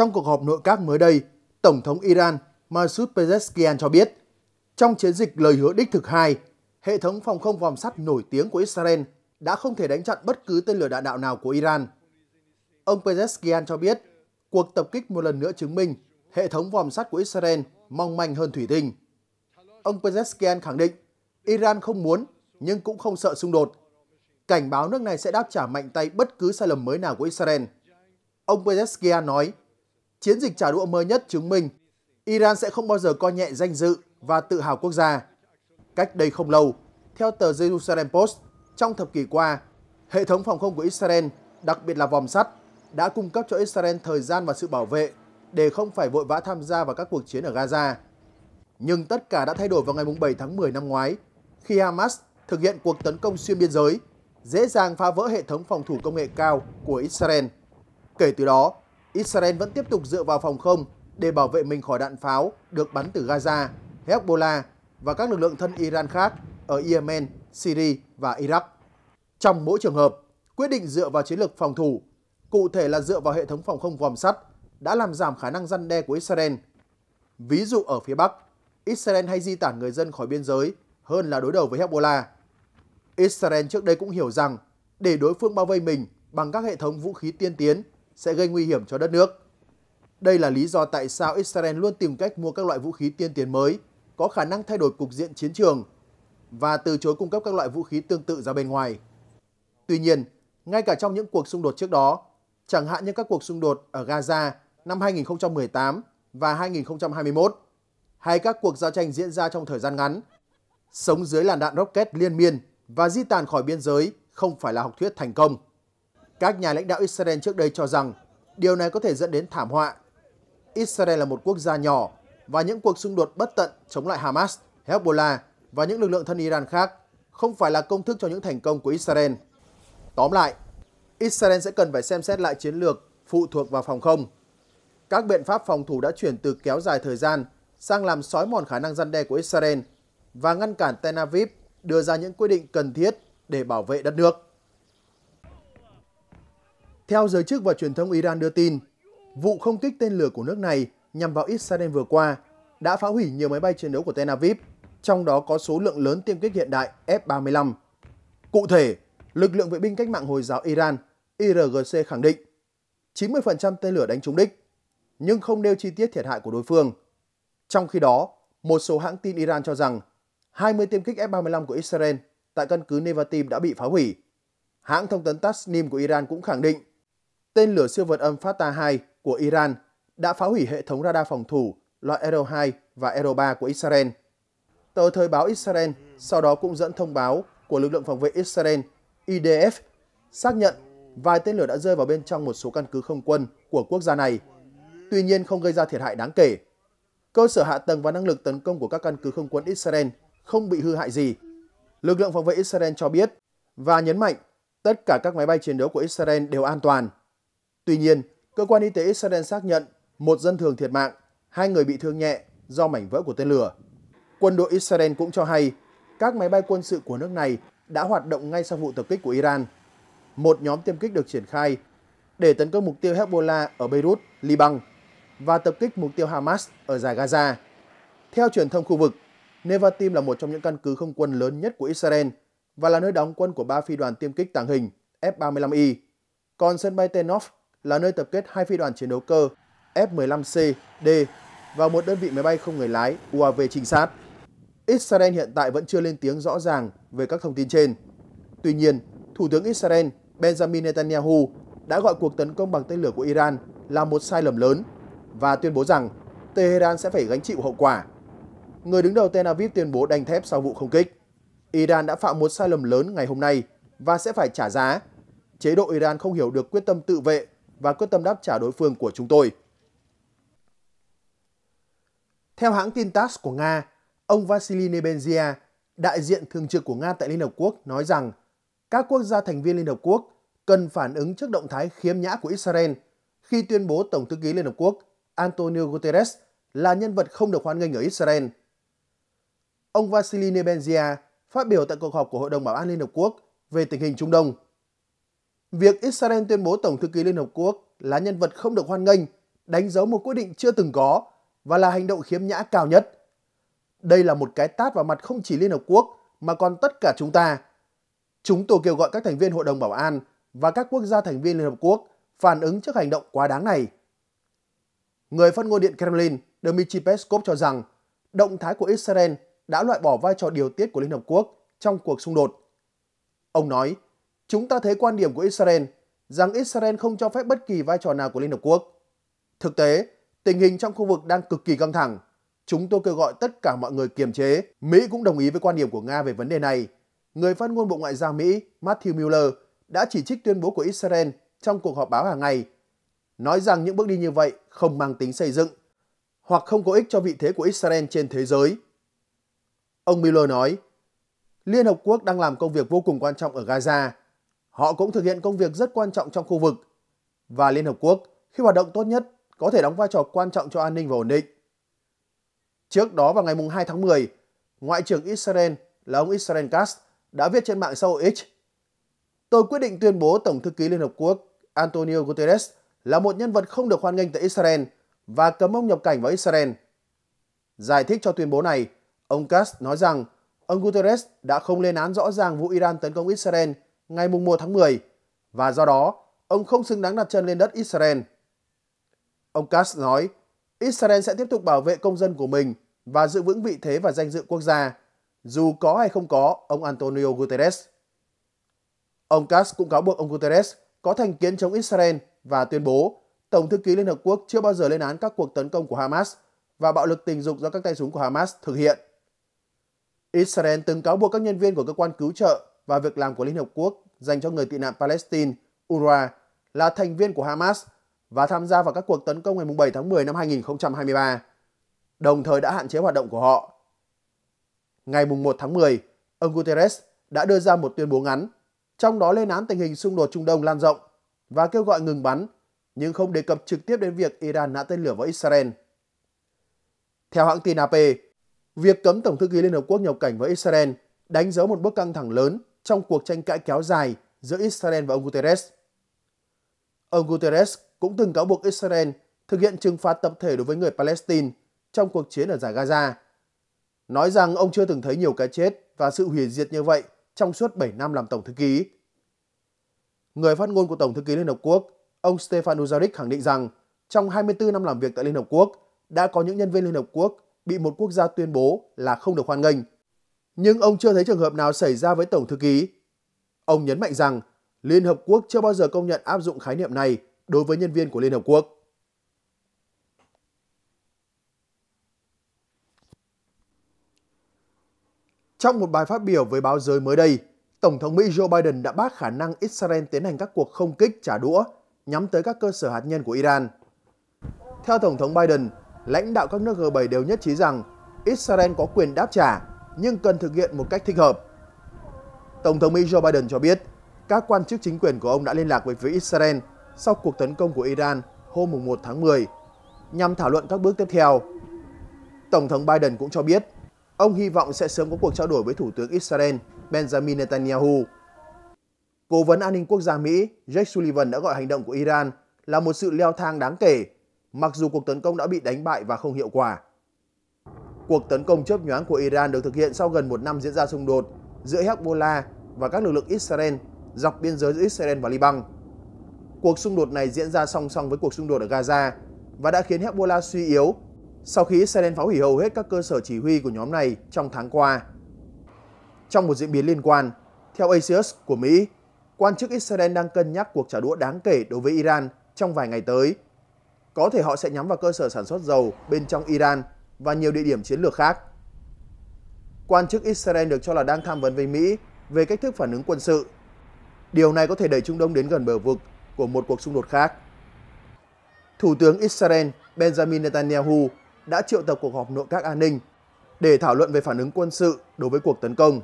Trong cuộc họp nội các mới đây, Tổng thống Iran Masoud Pezeshkian cho biết, trong chiến dịch lời hứa đích thực 2, hệ thống phòng không vòm sắt nổi tiếng của Israel đã không thể đánh chặn bất cứ tên lửa đạn đạo nào của Iran. Ông Pezeshkian cho biết, cuộc tập kích một lần nữa chứng minh hệ thống vòm sắt của Israel mong manh hơn thủy tinh. Ông Pezeshkian khẳng định, Iran không muốn nhưng cũng không sợ xung đột. Cảnh báo nước này sẽ đáp trả mạnh tay bất cứ sai lầm mới nào của Israel. Ông Pezeshkian nói, chiến dịch trả đũa mới nhất chứng minh Iran sẽ không bao giờ coi nhẹ danh dự và tự hào quốc gia. Cách đây không lâu, theo tờ Jerusalem Post, trong thập kỷ qua, hệ thống phòng không của Israel, đặc biệt là vòm sắt, đã cung cấp cho Israel thời gian và sự bảo vệ để không phải vội vã tham gia vào các cuộc chiến ở Gaza. Nhưng tất cả đã thay đổi vào ngày 7 tháng 10 năm ngoái, khi Hamas thực hiện cuộc tấn công xuyên biên giới, dễ dàng phá vỡ hệ thống phòng thủ công nghệ cao của Israel. Kể từ đó, Israel vẫn tiếp tục dựa vào phòng không để bảo vệ mình khỏi đạn pháo được bắn từ Gaza, Hezbollah và các lực lượng thân Iran khác ở Yemen, Syria và Iraq. Trong mỗi trường hợp, quyết định dựa vào chiến lược phòng thủ, cụ thể là dựa vào hệ thống phòng không vòm sắt, đã làm giảm khả năng răn đe của Israel. Ví dụ ở phía Bắc, Israel hay di tản người dân khỏi biên giới hơn là đối đầu với Hezbollah. Israel trước đây cũng hiểu rằng để đối phương bao vây mình bằng các hệ thống vũ khí tiên tiến sẽ gây nguy hiểm cho đất nước. Đây là lý do tại sao Israel luôn tìm cách mua các loại vũ khí tiên tiến mới, có khả năng thay đổi cục diện chiến trường và từ chối cung cấp các loại vũ khí tương tự ra bên ngoài. Tuy nhiên, ngay cả trong những cuộc xung đột trước đó, chẳng hạn như các cuộc xung đột ở Gaza năm 2018 và 2021, hay các cuộc giao tranh diễn ra trong thời gian ngắn, sống dưới làn đạn rocket liên miên và di tản khỏi biên giới không phải là học thuyết thành công. Các nhà lãnh đạo Israel trước đây cho rằng điều này có thể dẫn đến thảm họa. Israel là một quốc gia nhỏ và những cuộc xung đột bất tận chống lại Hamas, Hezbollah và những lực lượng thân Iran khác không phải là công thức cho những thành công của Israel. Tóm lại, Israel sẽ cần phải xem xét lại chiến lược phụ thuộc vào phòng không. Các biện pháp phòng thủ đã chuyển từ kéo dài thời gian sang làm sói mòn khả năng gian đe của Israel và ngăn cản Tel Aviv đưa ra những quy định cần thiết để bảo vệ đất nước. Theo giới chức và truyền thông Iran đưa tin, vụ không kích tên lửa của nước này nhằm vào Israel vừa qua đã phá hủy nhiều máy bay chiến đấu của Tel Aviv, trong đó có số lượng lớn tiêm kích hiện đại F-35. Cụ thể, lực lượng vệ binh cách mạng Hồi giáo Iran IRGC khẳng định 90% tên lửa đánh trúng đích, nhưng không nêu chi tiết thiệt hại của đối phương. Trong khi đó, một số hãng tin Iran cho rằng 20 tiêm kích F-35 của Israel tại căn cứ Nevatim đã bị phá hủy. Hãng thông tấn Tasnim của Iran cũng khẳng định tên lửa siêu vượt âm Fatah 2 của Iran đã phá hủy hệ thống radar phòng thủ loại R2 và R3 của Israel. Tờ Thời báo Israel sau đó cũng dẫn thông báo của lực lượng phòng vệ Israel IDF xác nhận vài tên lửa đã rơi vào bên trong một số căn cứ không quân của quốc gia này, tuy nhiên không gây ra thiệt hại đáng kể. Cơ sở hạ tầng và năng lực tấn công của các căn cứ không quân Israel không bị hư hại gì. Lực lượng phòng vệ Israel cho biết và nhấn mạnh tất cả các máy bay chiến đấu của Israel đều an toàn. Tuy nhiên, cơ quan y tế Israel xác nhận một dân thường thiệt mạng, hai người bị thương nhẹ do mảnh vỡ của tên lửa. Quân đội Israel cũng cho hay các máy bay quân sự của nước này đã hoạt động ngay sau vụ tập kích của Iran. Một nhóm tiêm kích được triển khai để tấn công mục tiêu Hezbollah ở Beirut, Liban và tập kích mục tiêu Hamas ở giải Gaza. Theo truyền thông khu vực, Nevatim là một trong những căn cứ không quân lớn nhất của Israel và là nơi đóng quân của ba phi đoàn tiêm kích tàng hình F-35I. Còn sân bay Tenov là nơi tập kết hai phi đoàn chiến đấu cơ F-15C, D và một đơn vị máy bay không người lái UAV trinh sát. Israel hiện tại vẫn chưa lên tiếng rõ ràng về các thông tin trên. Tuy nhiên, Thủ tướng Israel Benjamin Netanyahu đã gọi cuộc tấn công bằng tên lửa của Iran là một sai lầm lớn và tuyên bố rằng Tehran sẽ phải gánh chịu hậu quả. Người đứng đầu Tel Aviv tuyên bố đành thép sau vụ không kích. Iran đã phạm một sai lầm lớn ngày hôm nay và sẽ phải trả giá. Chế độ Iran không hiểu được quyết tâm tự vệ và quyết tâm đáp trả đối phương của chúng tôi. Theo hãng tin TASS của Nga, ông Vasily Nebenzia, đại diện thường trực của Nga tại Liên Hợp Quốc, nói rằng các quốc gia thành viên Liên Hợp Quốc cần phản ứng trước động thái khiếm nhã của Israel khi tuyên bố Tổng thư ký Liên Hợp Quốc Antonio Guterres là nhân vật không được hoan nghênh ở Israel. Ông Vasily Nebenzia phát biểu tại cuộc họp của Hội đồng Bảo an Liên Hợp Quốc về tình hình Trung Đông. Việc Israel tuyên bố Tổng thư ký Liên Hợp Quốc là nhân vật không được hoan nghênh đánh dấu một quyết định chưa từng có và là hành động khiếm nhã cao nhất. Đây là một cái tát vào mặt không chỉ Liên Hợp Quốc mà còn tất cả chúng ta. Chúng tôi kêu gọi các thành viên Hội đồng Bảo an và các quốc gia thành viên Liên Hợp Quốc phản ứng trước hành động quá đáng này. Người phát ngôn Điện Kremlin Dmitry Peskov cho rằng động thái của Israel đã loại bỏ vai trò điều tiết của Liên Hợp Quốc trong cuộc xung đột. Ông nói, chúng ta thấy quan điểm của Israel rằng Israel không cho phép bất kỳ vai trò nào của Liên Hợp Quốc. Thực tế, tình hình trong khu vực đang cực kỳ căng thẳng. Chúng tôi kêu gọi tất cả mọi người kiềm chế. Mỹ cũng đồng ý với quan điểm của Nga về vấn đề này. Người phát ngôn Bộ Ngoại giao Mỹ Matthew Miller đã chỉ trích tuyên bố của Israel trong cuộc họp báo hàng ngày, nói rằng những bước đi như vậy không mang tính xây dựng hoặc không có ích cho vị thế của Israel trên thế giới. Ông Miller nói, Liên Hợp Quốc đang làm công việc vô cùng quan trọng ở Gaza Họ cũng thực hiện công việc rất quan trọng trong khu vực. Và Liên Hợp Quốc, khi hoạt động tốt nhất, có thể đóng vai trò quan trọng cho an ninh và ổn định. Trước đó vào ngày 2 tháng 10, Ngoại trưởng Israel là ông Israel Katz đã viết trên mạng xã hội X Tôi quyết định tuyên bố Tổng thư ký Liên Hợp Quốc Antonio Guterres là một nhân vật không được hoan nghênh tại Israel và cấm ông nhập cảnh vào Israel. Giải thích cho tuyên bố này, ông Katz nói rằng ông Guterres đã không lên án rõ ràng vụ Iran tấn công Israel ngày 1 tháng 10 và do đó ông không xứng đáng đặt chân lên đất Israel. Ông Katz nói, Israel sẽ tiếp tục bảo vệ công dân của mình và giữ vững vị thế và danh dự quốc gia, dù có hay không có ông Antonio Guterres. Ông Katz cũng cáo buộc ông Guterres có thành kiến chống Israel và tuyên bố Tổng thư ký Liên Hợp Quốc chưa bao giờ lên án các cuộc tấn công của Hamas và bạo lực tình dục do các tay súng của Hamas thực hiện. Israel từng cáo buộc các nhân viên của cơ quan cứu trợ và việc làm của Liên Hợp Quốc dành cho người tị nạn Palestine, UNRWA, là thành viên của Hamas và tham gia vào các cuộc tấn công ngày 7 tháng 10 năm 2023, đồng thời đã hạn chế hoạt động của họ. Ngày 1 tháng 10, ông Guterres đã đưa ra một tuyên bố ngắn, trong đó lên án tình hình xung đột Trung Đông lan rộng và kêu gọi ngừng bắn, nhưng không đề cập trực tiếp đến việc Iran nã tên lửa vào Israel. Theo hãng tin AP, việc cấm Tổng thư ký Liên Hợp Quốc nhập cảnh với Israel đánh dấu một bước căng thẳng lớn trong cuộc tranh cãi kéo dài giữa Israel và ông Guterres. Ông Guterres cũng từng cáo buộc Israel thực hiện trừng phạt tập thể đối với người Palestine trong cuộc chiến ở giải Gaza, nói rằng ông chưa từng thấy nhiều cái chết và sự hủy diệt như vậy trong suốt 7 năm làm Tổng Thư ký. Người phát ngôn của Tổng Thư ký Liên Hợp Quốc, ông Stefan Dujarric khẳng định rằng trong 24 năm làm việc tại Liên Hợp Quốc, đã có những nhân viên Liên Hợp Quốc bị một quốc gia tuyên bố là không được hoan nghênh nhưng ông chưa thấy trường hợp nào xảy ra với Tổng Thư ký. Ông nhấn mạnh rằng Liên Hợp Quốc chưa bao giờ công nhận áp dụng khái niệm này đối với nhân viên của Liên Hợp Quốc. Trong một bài phát biểu với báo giới mới đây, Tổng thống Mỹ Joe Biden đã bác khả năng Israel tiến hành các cuộc không kích trả đũa nhắm tới các cơ sở hạt nhân của Iran. Theo Tổng thống Biden, lãnh đạo các nước G7 đều nhất trí rằng Israel có quyền đáp trả nhưng cần thực hiện một cách thích hợp. Tổng thống Mỹ Joe Biden cho biết, các quan chức chính quyền của ông đã liên lạc với phía Israel sau cuộc tấn công của Iran hôm 1 tháng 10 nhằm thảo luận các bước tiếp theo. Tổng thống Biden cũng cho biết, ông hy vọng sẽ sớm có cuộc trao đổi với Thủ tướng Israel Benjamin Netanyahu. Cố vấn an ninh quốc gia Mỹ Jake Sullivan đã gọi hành động của Iran là một sự leo thang đáng kể, mặc dù cuộc tấn công đã bị đánh bại và không hiệu quả. Cuộc tấn công chớp nhoáng của Iran được thực hiện sau gần một năm diễn ra xung đột giữa Hezbollah và các lực lượng Israel dọc biên giới giữa Israel và Liban. Cuộc xung đột này diễn ra song song với cuộc xung đột ở Gaza và đã khiến Hezbollah suy yếu sau khi Israel phá hủy hầu hết các cơ sở chỉ huy của nhóm này trong tháng qua. Trong một diễn biến liên quan, theo Axios của Mỹ, quan chức Israel đang cân nhắc cuộc trả đũa đáng kể đối với Iran trong vài ngày tới. Có thể họ sẽ nhắm vào cơ sở sản xuất dầu bên trong Iran và nhiều địa điểm chiến lược khác. Quan chức Israel được cho là đang tham vấn với Mỹ về cách thức phản ứng quân sự. Điều này có thể đẩy Trung Đông đến gần bờ vực của một cuộc xung đột khác. Thủ tướng Israel Benjamin Netanyahu đã triệu tập cuộc họp nội các an ninh để thảo luận về phản ứng quân sự đối với cuộc tấn công.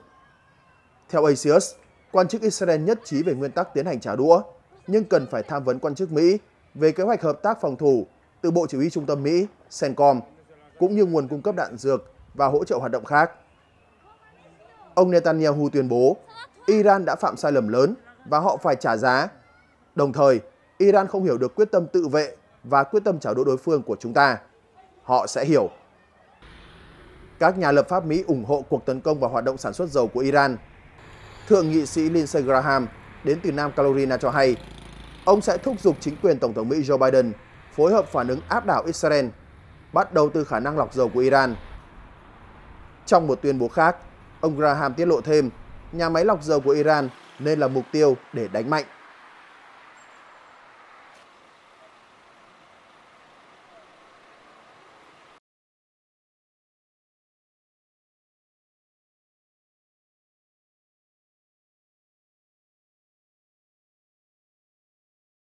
Theo Asius, quan chức Israel nhất trí về nguyên tắc tiến hành trả đũa, nhưng cần phải tham vấn quan chức Mỹ về kế hoạch hợp tác phòng thủ từ Bộ Chỉ huy Trung tâm Mỹ, CENTCOM, cũng như nguồn cung cấp đạn dược và hỗ trợ hoạt động khác. Ông Netanyahu tuyên bố Iran đã phạm sai lầm lớn và họ phải trả giá. Đồng thời, Iran không hiểu được quyết tâm tự vệ và quyết tâm trả đũa đối phương của chúng ta. Họ sẽ hiểu. Các nhà lập pháp Mỹ ủng hộ cuộc tấn công và hoạt động sản xuất dầu của Iran. Thượng nghị sĩ Lindsey Graham đến từ Nam Carolina cho hay, ông sẽ thúc giục chính quyền Tổng thống Mỹ Joe Biden phối hợp phản ứng áp đảo Israel bắt đầu từ khả năng lọc dầu của Iran. Trong một tuyên bố khác, ông Graham tiết lộ thêm, nhà máy lọc dầu của Iran nên là mục tiêu để đánh mạnh